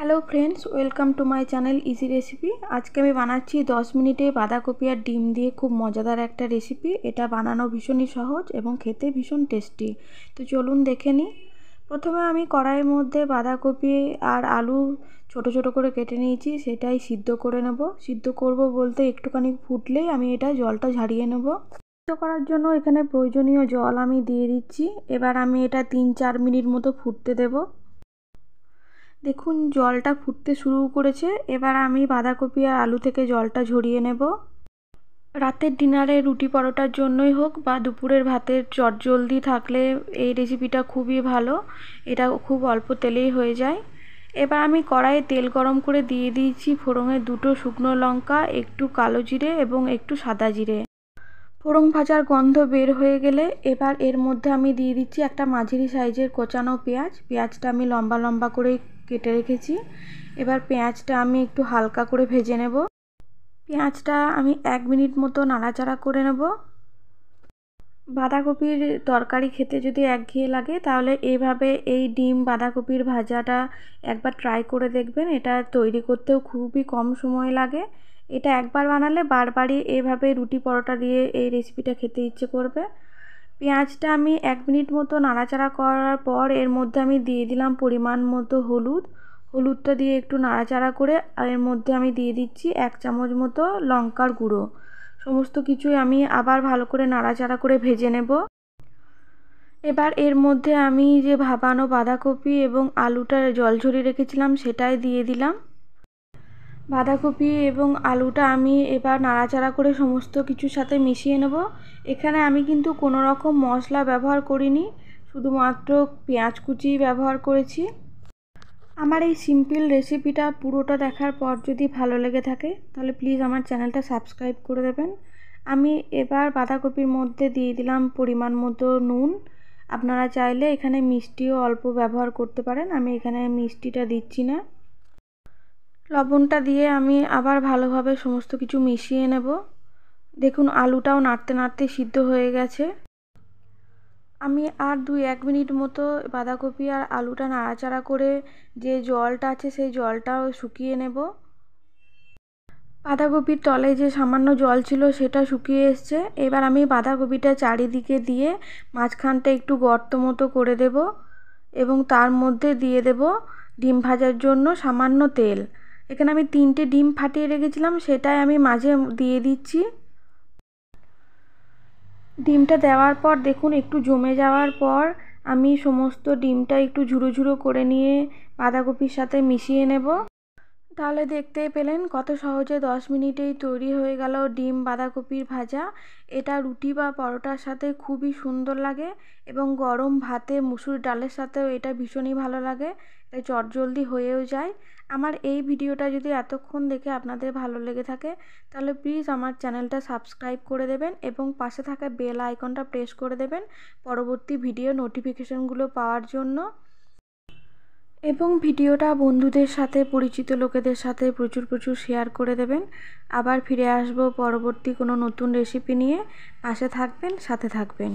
hello friends welcome to my channel easy recipe আজকে আমি বানাচ্ছি 10 মিনিটে বাঁধাকপি আর ডিম দিয়ে খুব মজাদার একটা রেসিপি এটা বানানো ভীষণই সহজ এবং খেতে ভীষণ টেস্টি তো চলুন দেখে নিই প্রথমে আমি কড়াইয়ের মধ্যে বাঁধাকপি আর আলু ছোট ছোট করে কেটে নিয়েছি সেটাই সিদ্ধ করে নেব সিদ্ধ করব বলতে একটুখানি ফুটলেই আমি এটা জলটা ঝাড়িয়ে নেব সিদ্ধ করার জন্য এখানে প্রয়োজনীয় জল আমি দিয়ে দিচ্ছি এবার আমি এটা তিন চার মিনিট মতো ফুটতে দেবো দেখুন জলটা ফুটতে শুরু করেছে এবার আমি বাঁধাকপি আর আলু থেকে জলটা ঝরিয়ে নেব রাতের ডিনারে রুটি পরোটার জন্যই হোক বা দুপুরের ভাতের চট জলদি থাকলে এই রেসিপিটা খুবই ভালো এটা খুব অল্প তেলেই হয়ে যায় এবার আমি কড়াইয়ে তেল গরম করে দিয়ে দিয়েছি ফোড়ঙে দুটো শুকনো লঙ্কা একটু কালো জিরে এবং একটু সাদা জিরে ফোড়ং ভাজার গন্ধ বের হয়ে গেলে এবার এর মধ্যে আমি দিয়ে দিচ্ছি একটা মাঝারি সাইজের কোচানো পেঁয়াজ পেঁয়াজটা আমি লম্বা লম্বা করে কেটে রেখেছি এবার পেঁয়াজটা আমি একটু হালকা করে ভেজে নেব পেঁয়াজটা আমি এক মিনিট মতো নাড়াচাড়া করে নেব বাঁধাকপির তরকারি খেতে যদি একঘেয়ে লাগে তাহলে এইভাবে এই ডিম বাঁধাকপির ভাজাটা একবার ট্রাই করে দেখবেন এটা তৈরি করতেও খুবই কম সময় লাগে এটা একবার বানালে বারবারই এভাবে রুটি পরোটা দিয়ে এই রেসিপিটা খেতে ইচ্ছে করবে পেঁয়াজটা আমি এক মিনিট মতো নাড়াচাড়া করার পর এর মধ্যে আমি দিয়ে দিলাম পরিমাণ মতো হলুদ হলুদটা দিয়ে একটু নাড়াচাড়া করে এর মধ্যে আমি দিয়ে দিচ্ছি এক চামচ মতো লঙ্কার গুঁড়ো সমস্ত কিছুই আমি আবার ভালো করে নাড়াচাড়া করে ভেজে নেব এবার এর মধ্যে আমি যে ভাবানো বাঁধাকপি এবং আলুটা জল ঝরিয়ে রেখেছিলাম সেটাই দিয়ে দিলাম বাঁধাকপি এবং আলুটা আমি এবার নাড়াচাড়া করে সমস্ত কিছুর সাথে মিশিয়ে নেব এখানে আমি কিন্তু কোনো রকম মশলা ব্যবহার করিনি শুধুমাত্র পেঁয়াজ কুচি ব্যবহার করেছি আমার এই সিম্পল রেসিপিটা পুরোটা দেখার পর যদি ভালো লেগে থাকে তাহলে প্লিজ আমার চ্যানেলটা সাবস্ক্রাইব করে দেবেন আমি এবার বাঁধাকপির মধ্যে দিয়ে দিলাম পরিমাণ মতো নুন আপনারা চাইলে এখানে মিষ্টিও অল্প ব্যবহার করতে পারেন আমি এখানে মিষ্টিটা দিচ্ছি না লবণটা দিয়ে আমি আবার ভালোভাবে সমস্ত কিছু মিশিয়ে নেব দেখুন আলুটাও নাড়তে নাড়তে সিদ্ধ হয়ে গেছে আমি আর দুই এক মিনিট মতো বাঁধাকপি আর আলুটা নাড়াচাড়া করে যে জলটা আছে সেই জলটাও শুকিয়ে নেব বাঁধাকপির তলে যে সামান্য জল ছিল সেটা শুকিয়ে এসছে এবার আমি বাঁধাকপিটা চারিদিকে দিয়ে মাঝখানটা একটু গর্ত মতো করে দেব এবং তার মধ্যে দিয়ে দেব ডিম ভাজার জন্য সামান্য তেল এখানে আমি তিনটে ডিম ফাটিয়ে রেখেছিলাম সেটাই আমি মাঝে দিয়ে দিচ্ছি ডিমটা দেওয়ার পর দেখুন একটু জমে যাওয়ার পর আমি সমস্ত ডিমটা একটু ঝুরো ঝুরো করে নিয়ে বাঁধাকপির সাথে মিশিয়ে নেব তাহলে দেখতেই পেলেন কত সহজে দশ মিনিটেই তৈরি হয়ে গেল ডিম বাঁধাকপির ভাজা এটা রুটি বা পরোটার সাথে খুবই সুন্দর লাগে এবং গরম ভাতে মুসুর ডালের সাথেও এটা ভীষণই ভালো লাগে এটা চটজলদি হয়েও যায় আমার এই ভিডিওটা যদি এতক্ষণ দেখে আপনাদের ভালো লেগে থাকে তাহলে প্লিজ আমার চ্যানেলটা সাবস্ক্রাইব করে দেবেন এবং পাশে থাকা বেল আইকনটা প্রেস করে দেবেন পরবর্তী ভিডিও নোটিফিকেশানগুলো পাওয়ার জন্য এবং ভিডিওটা বন্ধুদের সাথে পরিচিত লোকেদের সাথে প্রচুর প্রচুর শেয়ার করে দেবেন আবার ফিরে আসব পরবর্তী কোনো নতুন রেসিপি নিয়ে পাশে থাকবেন সাথে থাকবেন